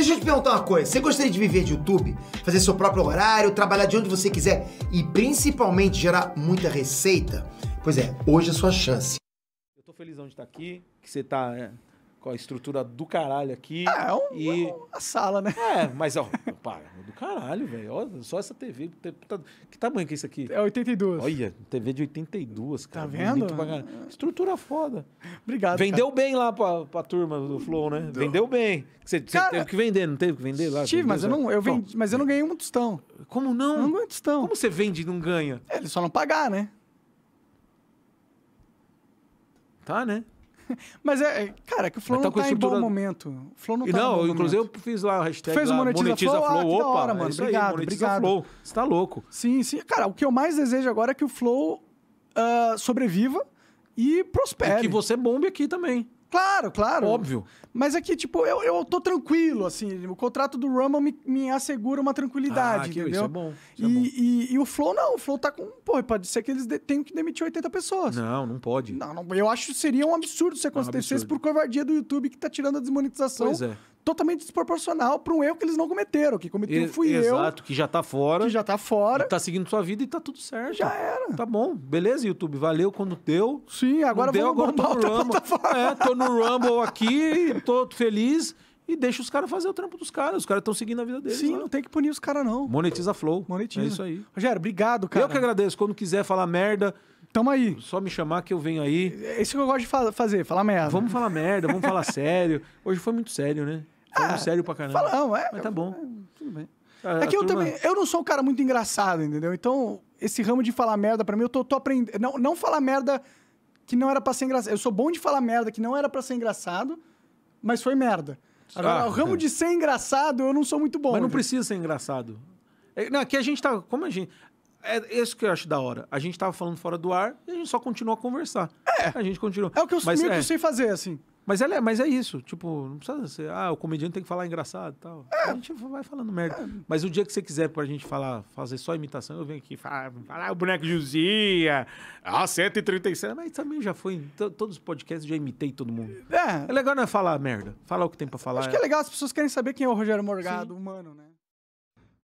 Deixa eu te perguntar uma coisa. Você gostaria de viver de YouTube? Fazer seu próprio horário, trabalhar de onde você quiser e principalmente gerar muita receita? Pois é, hoje é a sua chance. Eu tô felizão de estar aqui, que você tá é, com a estrutura do caralho aqui. Ah, é, um, e... é sala, né? É, mas ó, para. Caralho, velho. Só essa TV. Tá, tá, que tamanho que é isso aqui? É 82. Olha, TV de 82, tá cara. Tá vendo? Estrutura foda. Obrigado. Vendeu cara. bem lá pra, pra turma do Flow, né? Vendeu bem. Você, cara, teve que vender, não teve que vender lá? Tive, mas eu, não, eu vendi, mas eu não ganhei um tostão. Como não? Eu não ganhei um tostão. Como você vende e não ganha? É, eles só não pagar, né? Tá, né? Mas é, é cara, é que tá tá o Flow não tá em bom momento. O Flow não tá Não, inclusive eu fiz lá a hashtag. Fez o Monetiza, monetiza Flow, Flow. Ah, opa, hora, é mano. É obrigado, aí, obrigado. Flow. Você tá louco. Sim, sim. Cara, o que eu mais desejo agora é que o Flow uh, sobreviva e prospere. E que você bombe aqui também. Claro, claro. Óbvio. Mas aqui, é tipo, eu, eu tô tranquilo, assim. O contrato do Rumble me, me assegura uma tranquilidade, ah, entendeu? Isso é bom. Isso é e, é bom. E, e, o Flow, não. O Flow tá com... Pô, pode ser que eles de, tenham que demitir 80 pessoas. Não, não pode. Não, não eu acho que seria um absurdo se é acontecesse não, absurdo. por covardia do YouTube que tá tirando a desmonetização. Pois é totalmente desproporcional para um erro que eles não cometeram. Que cometeu fui exato, eu. Exato, que já tá fora. Que já tá fora. Tá seguindo sua vida e tá tudo certo. Já era. Tá bom. Beleza, YouTube. Valeu quando deu. Sim, agora vamos agora tô no Rumble. É, tô no Rumble aqui, tô feliz. E deixa os caras fazer o trampo dos caras. Os caras estão seguindo a vida deles. Sim, lá. Né? não tem que punir os caras, não. Monetiza flow. Monetiza. É isso aí. Rogério, obrigado, cara. Eu que agradeço. Quando quiser falar merda, Tamo aí. Só me chamar que eu venho aí. É isso que eu gosto de fa fazer, falar merda. Vamos falar merda, vamos falar sério. Hoje foi muito sério, né? Foi ah, sério pra caramba. Falamos, é. Mas tá bom. É, tudo bem. A, é que eu turma... também. Eu não sou um cara muito engraçado, entendeu? Então, esse ramo de falar merda, pra mim, eu tô, tô aprendendo. Não, não falar merda que não era pra ser engraçado. Eu sou bom de falar merda que não era pra ser engraçado, mas foi merda. Agora, ah, o ramo é. de ser engraçado, eu não sou muito bom. Mas não precisa ser engraçado. É, não, aqui a gente tá. Como a gente. É, é isso que eu acho da hora. A gente tava falando fora do ar e a gente só continua a conversar. É. A gente continua. É o que eu, mas, é. que eu sei fazer, assim. Mas, ela é, mas é isso. Tipo, não precisa ser. Ah, o comediante tem que falar engraçado e tal. É. A gente vai falando merda. É. Mas o dia que você quiser pra gente falar, fazer só imitação, eu venho aqui ah, falar, o boneco Josia. Ah, 137. Mas também já foi. todos os podcasts já imitei todo mundo. É. É legal não é falar merda. Falar o que tem pra falar. Acho que é legal, as pessoas querem saber quem é o Rogério Morgado, Sim. humano, né?